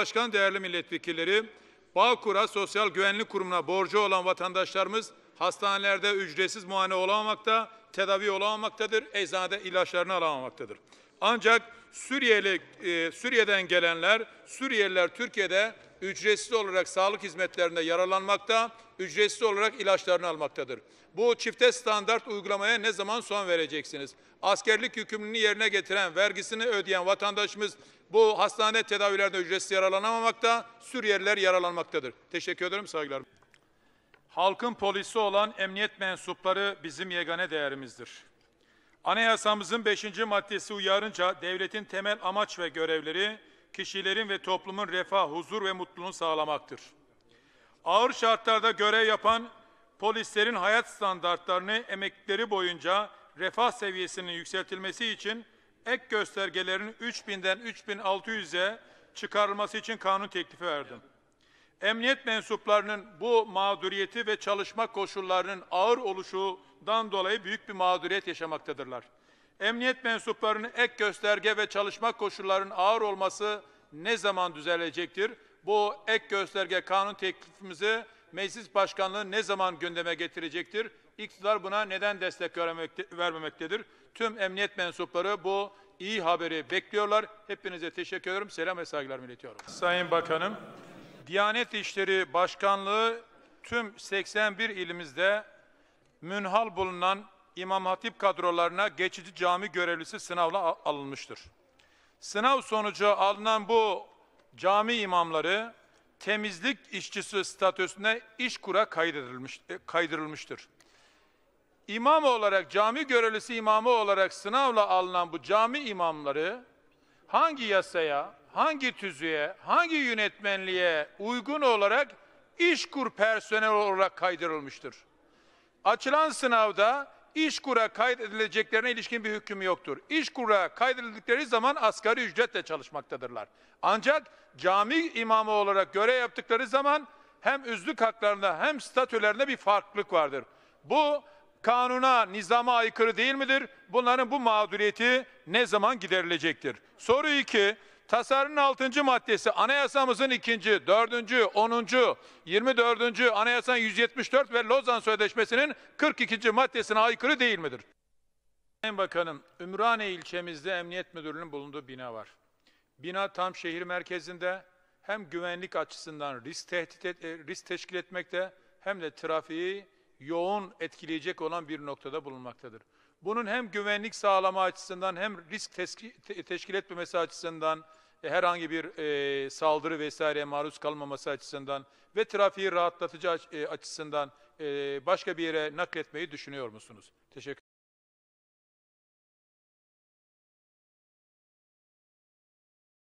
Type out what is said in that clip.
Başkan değerli milletvekilleri, Bağkur'a Sosyal Güvenlik Kurumu'na borcu olan vatandaşlarımız hastanelerde ücretsiz muayene olamamakta, tedavi olamamaktadır, eczanede ilaçlarını alamamaktadır. Ancak Suriyeli, e, Suriye'den gelenler, Suriyeliler Türkiye'de ücretsiz olarak sağlık hizmetlerine yararlanmakta, ücretsiz olarak ilaçlarını almaktadır. Bu çifte standart uygulamaya ne zaman son vereceksiniz? Askerlik yükümlülüğünü yerine getiren, vergisini ödeyen vatandaşımız bu hastane tedavilerinde ücretsiz yaralanamamakta, Suriyeliler yaralanmaktadır. Teşekkür ederim, saygılarım. Halkın polisi olan emniyet mensupları bizim yegane değerimizdir. Anayasamızın 5. maddesi uyarınca devletin temel amaç ve görevleri kişilerin ve toplumun refah, huzur ve mutluluğunu sağlamaktır. Ağır şartlarda görev yapan polislerin hayat standartlarını emekleri boyunca refah seviyesinin yükseltilmesi için ek göstergelerin 3000'den 3600'e çıkarılması için kanun teklifi verdim. Emniyet mensuplarının bu mağduriyeti ve çalışma koşullarının ağır oluşundan dolayı büyük bir mağduriyet yaşamaktadırlar emniyet mensuplarının ek gösterge ve çalışma koşullarının ağır olması ne zaman düzelecektir? Bu ek gösterge kanun teklifimizi meclis başkanlığı ne zaman gündeme getirecektir? İktidar buna neden destek vermemektedir? Tüm emniyet mensupları bu iyi haberi bekliyorlar. Hepinize teşekkür ediyorum. Selam ve saygılarımı iletiyorum. Sayın Bakanım, Diyanet İşleri Başkanlığı tüm 81 ilimizde münhal bulunan İmam Hatip kadrolarına geçici cami görevlisi sınavla alınmıştır. Sınav sonucu alınan bu cami imamları temizlik işçisi statüsüne iş kura kaydırılmış, e, kaydırılmıştır. İmam olarak, cami görevlisi imamı olarak sınavla alınan bu cami imamları hangi yasaya, hangi tüzüğe, hangi yönetmenliğe uygun olarak işkur personel olarak kaydırılmıştır. Açılan sınavda İşkur'a kaydedileceklerine ilişkin bir hüküm yoktur. İşkur'a kaydedildikleri zaman asgari ücretle çalışmaktadırlar. Ancak cami imamı olarak görev yaptıkları zaman hem üzlük haklarında hem statülerinde bir farklılık vardır. Bu kanuna, nizama aykırı değil midir? Bunların bu mağduriyeti ne zaman giderilecektir? Soru 2. Tasarının 6. maddesi anayasamızın 2. 4. 10. 24. anayasanın 174 ve Lozan Sözleşmesi'nin 42. maddesine aykırı değil midir? Sayın Bakanım, Ümraniye ilçemizde Emniyet Müdürlüğü'nün bulunduğu bina var. Bina tam şehir merkezinde hem güvenlik açısından risk, tehdit et, e, risk teşkil etmekte hem de trafiği yoğun etkileyecek olan bir noktada bulunmaktadır. Bunun hem güvenlik sağlama açısından hem risk teşkil etmemesi açısından e, herhangi bir e, saldırı vesaireye maruz kalmaması açısından ve trafiği rahatlatıcı e, açısından e, başka bir yere nakletmeyi düşünüyor musunuz? Teşekkür